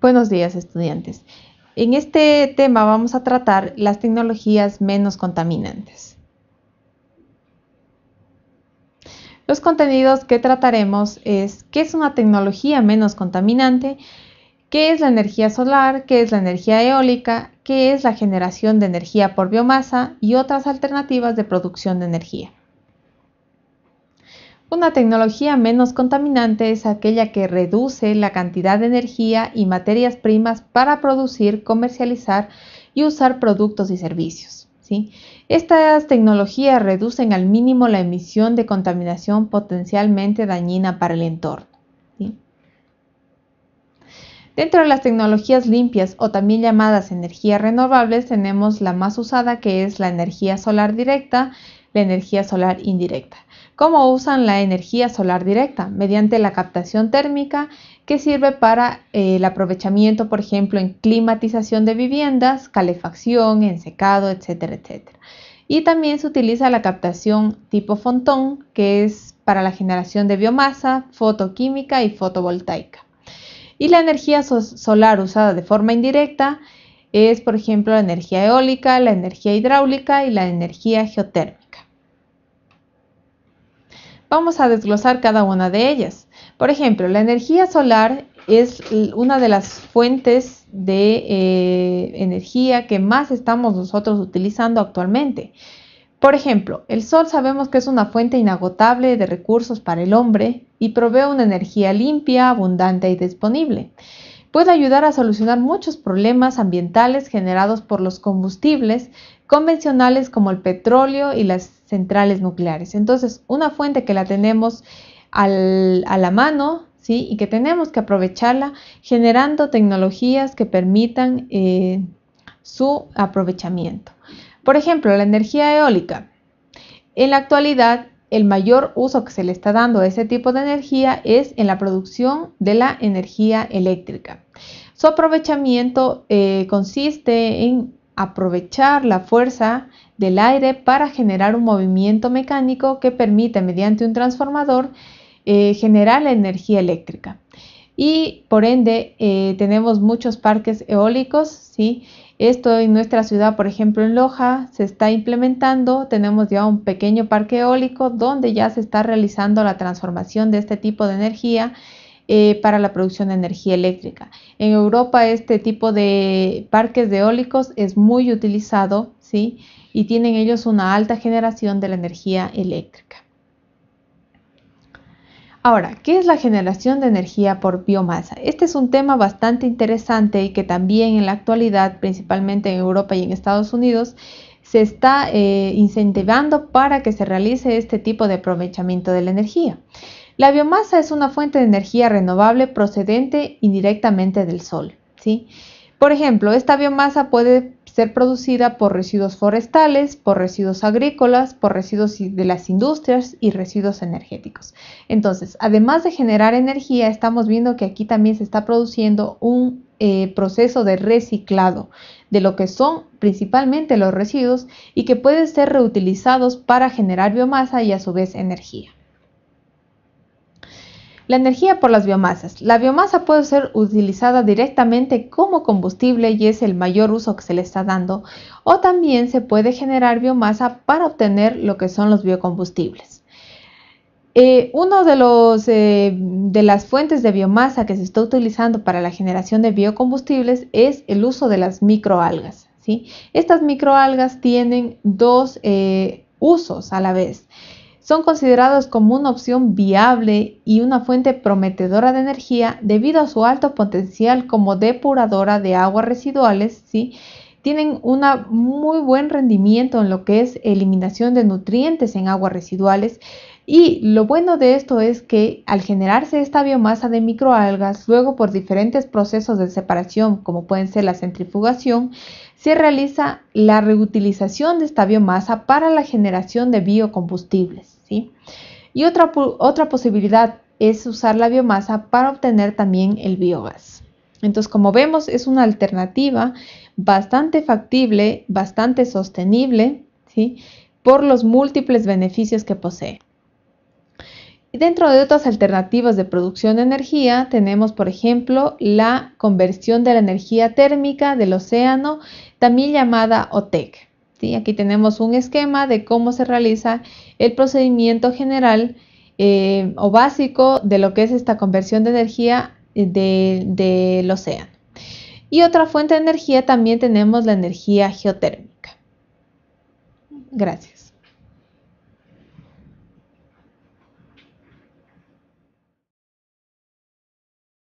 Buenos días estudiantes. En este tema vamos a tratar las tecnologías menos contaminantes. Los contenidos que trataremos es qué es una tecnología menos contaminante, qué es la energía solar, qué es la energía eólica, qué es la generación de energía por biomasa y otras alternativas de producción de energía. Una tecnología menos contaminante es aquella que reduce la cantidad de energía y materias primas para producir, comercializar y usar productos y servicios. Estas tecnologías reducen al mínimo la emisión de contaminación potencialmente dañina para el entorno. Dentro de las tecnologías limpias o también llamadas energías renovables tenemos la más usada que es la energía solar directa, la energía solar indirecta. ¿Cómo usan la energía solar directa? Mediante la captación térmica que sirve para eh, el aprovechamiento, por ejemplo, en climatización de viviendas, calefacción, en secado, etcétera, etcétera. Y también se utiliza la captación tipo fontón, que es para la generación de biomasa, fotoquímica y fotovoltaica. Y la energía solar usada de forma indirecta es, por ejemplo, la energía eólica, la energía hidráulica y la energía geotérmica. Vamos a desglosar cada una de ellas. Por ejemplo, la energía solar es una de las fuentes de eh, energía que más estamos nosotros utilizando actualmente. Por ejemplo, el sol sabemos que es una fuente inagotable de recursos para el hombre y provee una energía limpia, abundante y disponible. Puede ayudar a solucionar muchos problemas ambientales generados por los combustibles convencionales como el petróleo y las centrales nucleares. Entonces, una fuente que la tenemos a la mano ¿sí? y que tenemos que aprovecharla generando tecnologías que permitan eh, su aprovechamiento. Por ejemplo, la energía eólica. En la actualidad, el mayor uso que se le está dando a ese tipo de energía es en la producción de la energía eléctrica. Su aprovechamiento eh, consiste en aprovechar la fuerza del aire para generar un movimiento mecánico que permite mediante un transformador eh, generar la energía eléctrica. Y por ende eh, tenemos muchos parques eólicos, ¿sí? Esto en nuestra ciudad, por ejemplo en Loja, se está implementando, tenemos ya un pequeño parque eólico donde ya se está realizando la transformación de este tipo de energía eh, para la producción de energía eléctrica. En Europa este tipo de parques de eólicos es muy utilizado, ¿sí? Y tienen ellos una alta generación de la energía eléctrica. Ahora, ¿qué es la generación de energía por biomasa? Este es un tema bastante interesante y que también en la actualidad, principalmente en Europa y en Estados Unidos, se está eh, incentivando para que se realice este tipo de aprovechamiento de la energía. La biomasa es una fuente de energía renovable procedente indirectamente del sol. Por ejemplo, esta biomasa puede ser producida por residuos forestales, por residuos agrícolas, por residuos de las industrias y residuos energéticos. Entonces, además de generar energía, estamos viendo que aquí también se está produciendo un eh, proceso de reciclado de lo que son principalmente los residuos y que pueden ser reutilizados para generar biomasa y a su vez energía. La energía por las biomasas. La biomasa puede ser utilizada directamente como combustible y es el mayor uso que se le está dando, o también se puede generar biomasa para obtener lo que son los biocombustibles. Eh, uno Una de, los, eh, de las fuentes de biomasa que se está utilizando para la generación de biocombustibles es el uso de las microalgas. ¿sí? Estas microalgas tienen dos eh, usos a la vez son considerados como una opción viable y una fuente prometedora de energía debido a su alto potencial como depuradora de aguas residuales ¿sí? tienen un muy buen rendimiento en lo que es eliminación de nutrientes en aguas residuales y lo bueno de esto es que al generarse esta biomasa de microalgas, luego por diferentes procesos de separación, como pueden ser la centrifugación, se realiza la reutilización de esta biomasa para la generación de biocombustibles. Y otra, otra posibilidad es usar la biomasa para obtener también el biogás. Entonces, como vemos, es una alternativa bastante factible, bastante sostenible, ¿sí? por los múltiples beneficios que posee. Y dentro de otras alternativas de producción de energía tenemos, por ejemplo, la conversión de la energía térmica del océano, también llamada OTEC. ¿sí? Aquí tenemos un esquema de cómo se realiza el procedimiento general eh, o básico de lo que es esta conversión de energía eh, del océano. Y otra fuente de energía también tenemos la energía geotérmica. Gracias.